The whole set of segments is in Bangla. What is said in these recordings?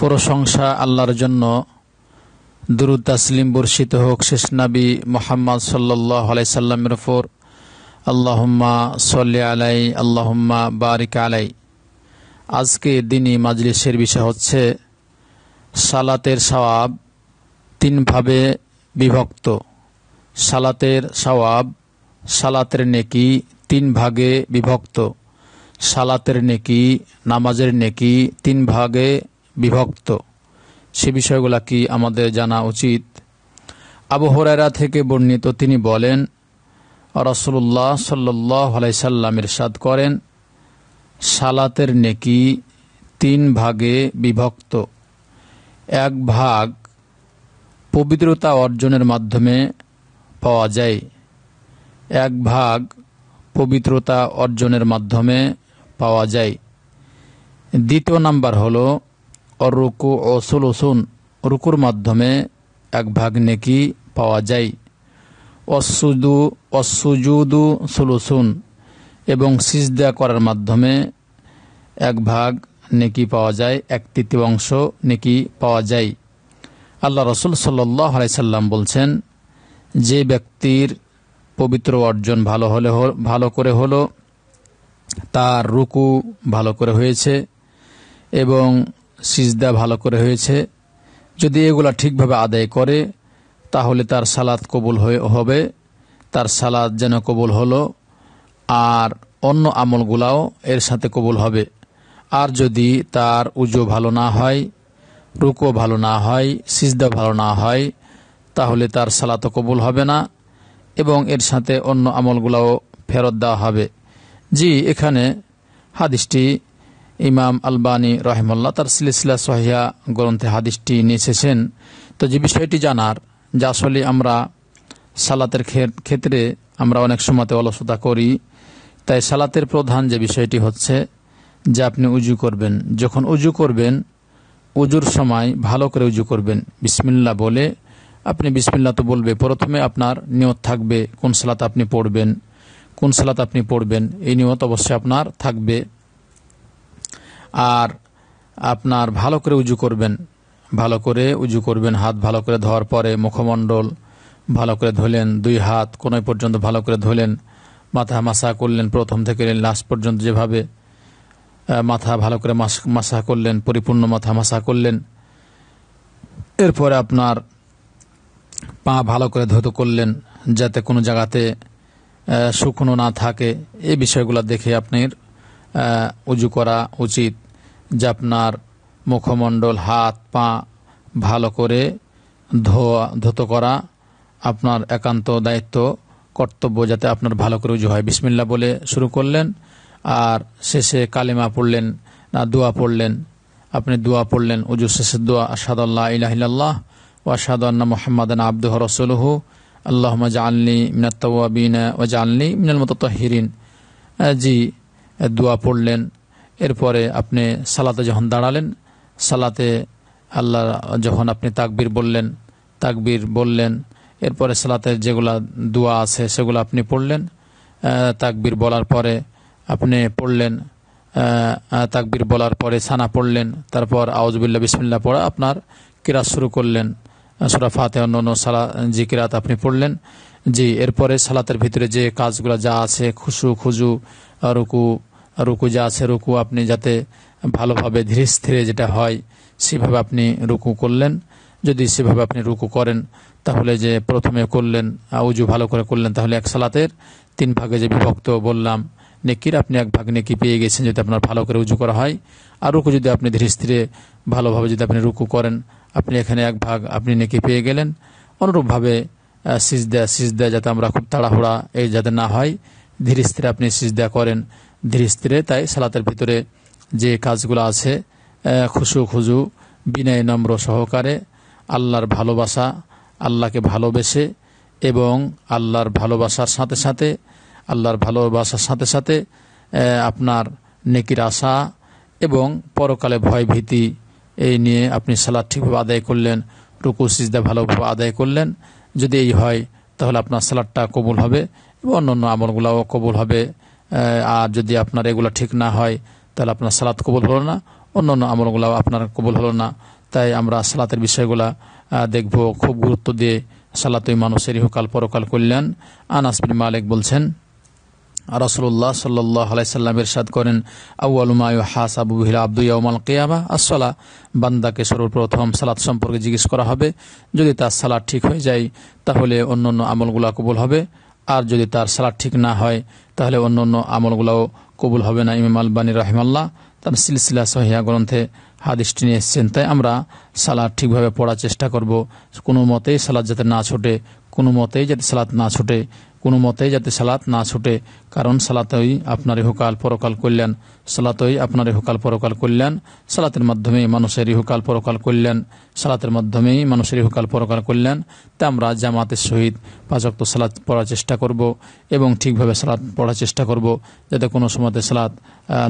প্রশংসা আল্লাহর জন্য দুরুদ তাসলিম বর্ষিত হোক শেষ নাবি মোহাম্মদ সাল্লাহ আলাইসাল্লামের ওপর আল্লাহম্মা সল্লি আলাই আল্লাহম্মা বারিক আলাই আজকে দিনই মাজলিসের বিষয় হচ্ছে সালাতের সওয়াব তিনভাবে বিভক্ত সালাতের সওয়াব সালাতের নেকি তিন ভাগে বিভক্ত সালাতের নেকি নামাজের নেকি তিন ভাগে বিভক্ত সে বিষয়গুলো কি আমাদের জানা উচিত আবু হরাইরা থেকে বর্ণিত তিনি বলেন রসুল্লাহ সাল্লাহ আলাইসাল্লাম ইরশাদ করেন সালাতের নেকি তিন ভাগে বিভক্ত এক ভাগ পবিত্রতা অর্জনের মাধ্যমে পাওয়া যায় এক ভাগ পবিত্রতা অর্জনের মাধ্যমে পাওয়া যায় দ্বিতীয় নাম্বার হলো রুকু ও সুলুসুন রুকুর মাধ্যমে এক ভাগ নেকি পাওয়া যায় অসুদু অসুজুদু সুলুসুন এবং সিজদা করার মাধ্যমে এক ভাগ নেকি পাওয়া যায় এক তৃতীয়াংশ নেকি পাওয়া যায় আল্লাহ রসুল সাল্লাহ আলাইসাল্লাম বলছেন যে ব্যক্তির পবিত্র অর্জন ভালো হলে ভালো করে হলো তার রুকু ভালো করে হয়েছে এবং সিজদা ভালো করে হয়েছে যদি এগুলা ঠিকভাবে আদায় করে তাহলে তার সালাদ কবুল হয়ে হবে তার সালাদ যেন কবুল হলো আর অন্য আমলগুলাও এর সাথে কবুল হবে আর যদি তার উজো ভালো না হয় রুকো ভালো না হয় সিজদা ভালো না হয় তাহলে তার সালাত কবুল হবে না এবং এর সাথে অন্য আমলগুলাও ফেরত দেওয়া হবে জি এখানে হাদিসটি ইমাম আলবানী রহেমল্লা তার সিলসিলা সহিয়া গ্রন্থে হাদিসটি নিয়ে এসেছেন তো যে বিষয়টি জানার যে আসলে আমরা সালাতের ক্ষেত্রে আমরা অনেক সময়তে অলসতা করি তাই সালাতের প্রধান যে বিষয়টি হচ্ছে যে আপনি উজু করবেন যখন উজু করবেন উজুর সময় ভালো করে উজু করবেন বিসমিল্লা বলে আপনি বিসমিল্লা তো বলবে প্রথমে আপনার নিয়ত থাকবে কোন সালাত আপনি পড়বেন কোন সালাত আপনি পড়বেন এই নিয়ত অবশ্যই আপনার থাকবে আর আপনার ভালো করে উজু করবেন ভালো করে উজু করবেন হাত ভালো করে ধোয়ার পরে মুখমণ্ডল ভালো করে ধুলেন দুই হাত কোনো পর্যন্ত ভালো করে ধুলেন মাথা মাসা করলেন প্রথম থেকে লাস্ট পর্যন্ত যেভাবে মাথা ভালো করে মাসা করলেন পরিপূর্ণ মাথা মাসা করলেন এরপরে আপনার পা ভালো করে ধৌত করলেন যাতে কোনো জায়গাতে শুকনো না থাকে এই বিষয়গুলো দেখে আপনার উজু করা উচিত যে আপনার মুখমণ্ডল হাত পা ভালো করে ধোয়া ধুত করা আপনার একান্ত দায়িত্ব কর্তব্য যাতে আপনার ভালো করে উজু হয় বিসমিল্লা বলে শুরু করলেন আর শেষে কালিমা পড়লেন না দোয়া পড়লেন আপনি দোয়া পড়লেন উজু শেষের দোয়া আসাদাল্লাহ ইলাহিল্লাহ ও মোহাম্মদ আন আব্দুহ রসুলহু আল্লাহ জালনি মিনাত্তাবিন ও জালনি মিনাল মতো তহিরিন জি দোয়া পড়লেন এরপরে আপনি সালাতে যখন দাঁড়ালেন সালাতে আল্লাহ যখন আপনি তাকবির বললেন তাকবির বললেন এরপরে সালাতে যেগুলা দোয়া আছে সেগুলো আপনি পড়লেন তাকবির বলার পরে আপনি পড়লেন তাকবির বলার পরে সানা পড়লেন তারপর আউজবিল্লা বিসমিল্লা পড়া আপনার কিরাত শুরু করলেন সুরা ফাতে অন্য অন্য সালা জি কিরাত আপনি পড়লেন জি এরপরে সালাতের ভিতরে যে কাজগুলো যা আছে খুশু খুজু রুকু রুকু যা আছে রুকু আপনি যাতে ভালোভাবে ধীরে স্থিরে যেটা হয় সেভাবে আপনি রুকু করলেন যদি সেভাবে আপনি রুকু করেন তাহলে যে প্রথমে করলেন উজু ভালো করে করলেন তাহলে এক সালাতের তিন ভাগে যে বিভক্ত বললাম নেকির আপনি এক ভাগ নেকি পেয়ে গেছেন যদি আপনার ভালো করে উজু করা হয় আর রুকু যদি আপনি ধীরে স্থিরে ভালোভাবে যদি আপনি রুকু করেন আপনি এখানে এক ভাগ আপনি নেকি পেয়ে গেলেন অনুরূপভাবে সিজদা সিজদা যাতে আমরা খুব তাড়াহুড়া এই যাতে না হয় ধীরে স্থিরে আপনি সিজদা করেন ধীরে স্থিরে তাই সালাতের ভিতরে যে কাজগুলো আছে খুশু খুজু বিনয় নম্র সহকারে আল্লাহর ভালোবাসা আল্লাহকে ভালোবেসে এবং আল্লাহর ভালোবাসার সাথে সাথে আল্লাহর ভালোবাসার সাথে সাথে আপনার নেকির আশা এবং পরকালে ভয় ভীতি এই নিয়ে আপনি সালাদ ঠিকভাবে আদায় করলেন রুকু সিজদা ভালোভাবে আদায় করলেন যদি এই হয় তাহলে আপনার সালাদটা কবুল হবে এবং অন্যান্য আমলগুলাও কবুল হবে আর যদি আপনার এগুলো ঠিক না হয় তাহলে আপনার সালাত কবুল হলো না অন্য অন্য আমলগুলো আপনার কবুল হলো না তাই আমরা সালাতের বিষয়গুলা দেখব খুব গুরুত্ব দিয়ে সালাতুই মানুষের ইহকাল পরকাল কল্যাণ আনাস বিন মালিক বলছেন রসুল্লাহ সাল্লাহ আলাইসাল্লাম ইরশাদ করেন আউআলুমায় হাস আবু হিলা আব্দু ইয়ামাল কেয়ামা আসলা বান্দাকে সর্বপ্রথম সালাদ সম্পর্কে জিজ্ঞেস করা হবে যদি তার সালাদ ঠিক হয়ে যায় তাহলে অন্য অন্য আমলগুলা কবুল হবে আর যদি তার সালাদ ঠিক না হয় তাহলে অন্য অন্য আমলগুলোও কবুল হবে না ইমাম আলবানী রাহিমাল্লাহ তার সিলসিলা সহিয়া গ্রন্থে হাদিসটি নিয়ে এসছেন তাই আমরা সালাদ ঠিকভাবে পড়ার চেষ্টা করব কোনো মতেই সালাদ যাতে না ছোটে কোনো মতেই যাতে সালাদ না ছোটে কোনো মতেই যাতে সালাত না ছুটে কারণ সালাতেই আপনার ইহকাল পরকাল কল্যাণ সালাতই আপনার ইহুকাল পরকাল কল্যাণ সালাতের মাধ্যমেই মানুষের ইহুকাল পরকাল কল্যাণ সালাতের মাধ্যমেই মানুষের ইহুকাল পরকাল কল্যাণ তা আমরা জামাতের সহিত পাঁচক্ত সালাত পড়ার চেষ্টা করব এবং ঠিকভাবে সালাত পড়ার চেষ্টা করব যাতে কোনো সময়তে সালাত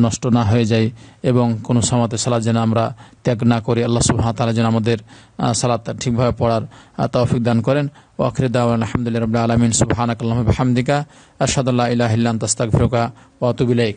নষ্ট না হয়ে যায় এবং কোনো সময়তে সালাদ যেন আমরা ত্যাগ না করি আল্লাহ তালা যেন আমাদের সালাদ ঠিকভাবে পড়ার তৌফিক দান করেন ওয়াখির দাওয়ান আলহামদুলিল্লাহ আলমিন আলমিন সুবাহানাকাল্লাহ হামদিকা আসাদুল্লাহ ইহিল্লান তাস্তাক ফিরুকা ওয়াতুবিলাইক